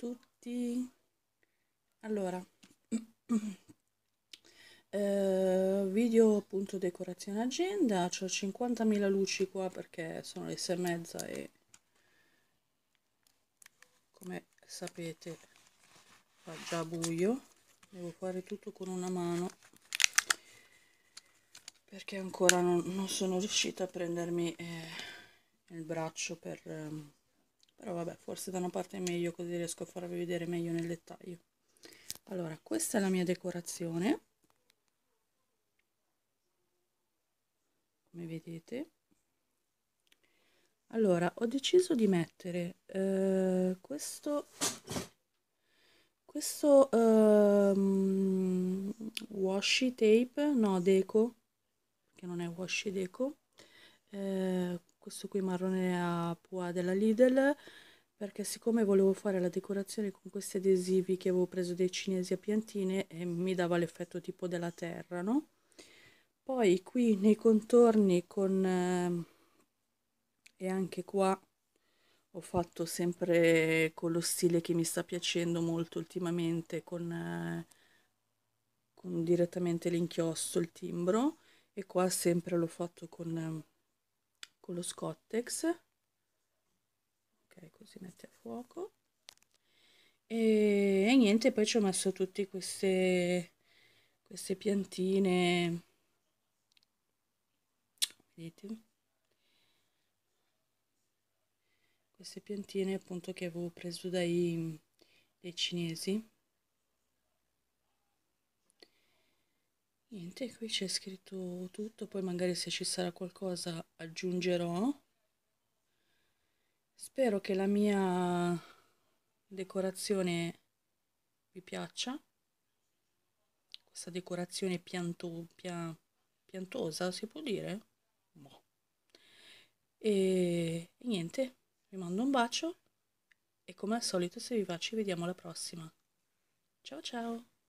tutti allora eh, video appunto decorazione agenda ho 50.000 luci qua perché sono le 6 e mezza e come sapete fa già buio devo fare tutto con una mano perché ancora non, non sono riuscita a prendermi eh, il braccio per eh, però vabbè forse da una parte è meglio così riesco a farvi vedere meglio nel dettaglio allora questa è la mia decorazione come vedete allora ho deciso di mettere eh, questo questo eh, washi tape no deco che non è washi deco eh, questo qui marrone a pua della Lidl perché siccome volevo fare la decorazione con questi adesivi che avevo preso dai cinesi a piantine e mi dava l'effetto tipo della terra no? poi qui nei contorni con eh, e anche qua ho fatto sempre con lo stile che mi sta piacendo molto ultimamente con, eh, con direttamente l'inchiostro il timbro e qua sempre l'ho fatto con eh, con lo scottex ok così mette a fuoco e, e niente poi ci ho messo tutte queste queste piantine vedete queste piantine appunto che avevo preso dai, dai cinesi niente qui c'è scritto tutto poi magari se ci sarà qualcosa aggiungerò spero che la mia decorazione vi piaccia questa decorazione pianto, pia, piantosa si può dire? Boh. E, e niente vi mando un bacio e come al solito se vi va ci vediamo alla prossima ciao ciao